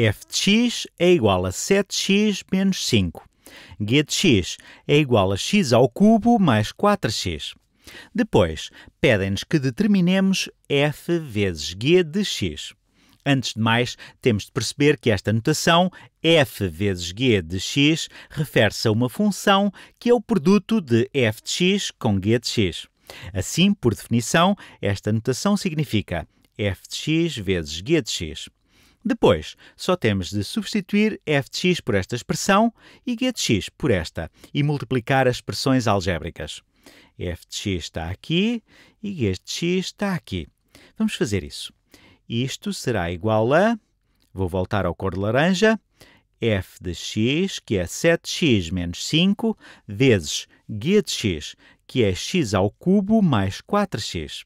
f de x é igual a 7x menos 5. g de x é igual a x ao cubo mais 4x. Depois, pedem-nos que determinemos f vezes g de x. Antes de mais, temos de perceber que esta notação, f vezes g de x, refere-se a uma função que é o produto de f de x com g de x. Assim, por definição, esta notação significa f de x vezes g de x. Depois, só temos de substituir f de x por esta expressão e g de x por esta e multiplicar as expressões algébricas. f de x está aqui e g de x está aqui. Vamos fazer isso. Isto será igual a, vou voltar ao cor de laranja, f de x, que é 7x menos 5, vezes g de x, que é x ao cubo mais 4x.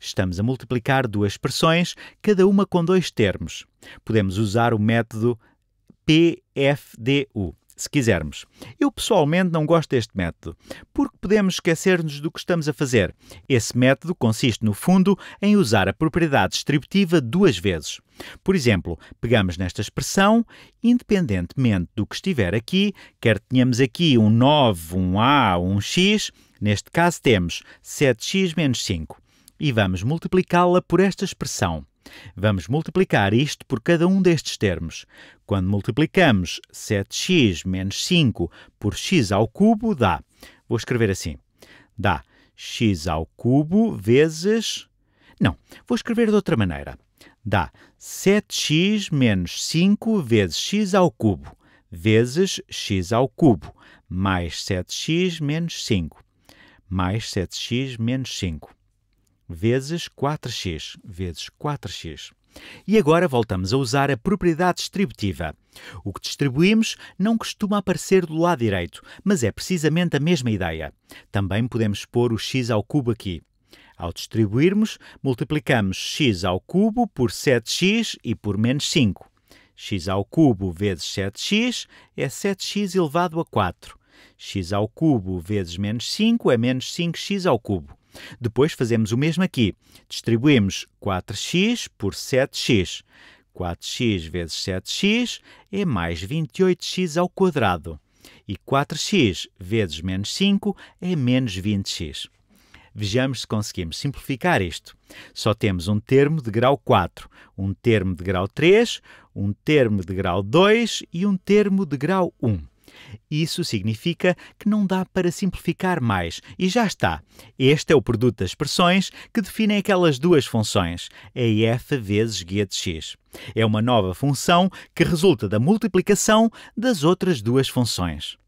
Estamos a multiplicar duas expressões, cada uma com dois termos. Podemos usar o método PFDU, se quisermos. Eu pessoalmente não gosto deste método, porque podemos esquecer-nos do que estamos a fazer. Esse método consiste, no fundo, em usar a propriedade distributiva duas vezes. Por exemplo, pegamos nesta expressão, independentemente do que estiver aqui, quer tenhamos aqui um 9, um A, um X, neste caso temos 7x menos 5 e vamos multiplicá-la por esta expressão. Vamos multiplicar isto por cada um destes termos. Quando multiplicamos 7x menos 5 por x ao cubo, dá. Vou escrever assim. Dá x ao cubo vezes. Não, vou escrever de outra maneira. Dá 7x menos 5 vezes x ao cubo vezes x ao cubo mais 7x menos 5 mais 7x menos 5 vezes 4x vezes 4x. E agora voltamos a usar a propriedade distributiva. O que distribuímos não costuma aparecer do lado direito, mas é precisamente a mesma ideia. Também podemos pôr o x ao cubo aqui. Ao distribuirmos, multiplicamos x ao cubo por 7x e por menos 5. x ao cubo vezes 7x é 7x elevado a 4. x ao cubo vezes menos 5 é menos 5x ao cubo. Depois fazemos o mesmo aqui. Distribuímos 4x por 7x. 4x vezes 7x é mais 28x ao quadrado. E 4x vezes menos 5 é menos 20x. Vejamos se conseguimos simplificar isto. Só temos um termo de grau 4, um termo de grau 3, um termo de grau 2 e um termo de grau 1. Isso significa que não dá para simplificar mais e já está. Este é o produto das expressões que definem aquelas duas funções, a f vezes guia de x. É uma nova função que resulta da multiplicação das outras duas funções.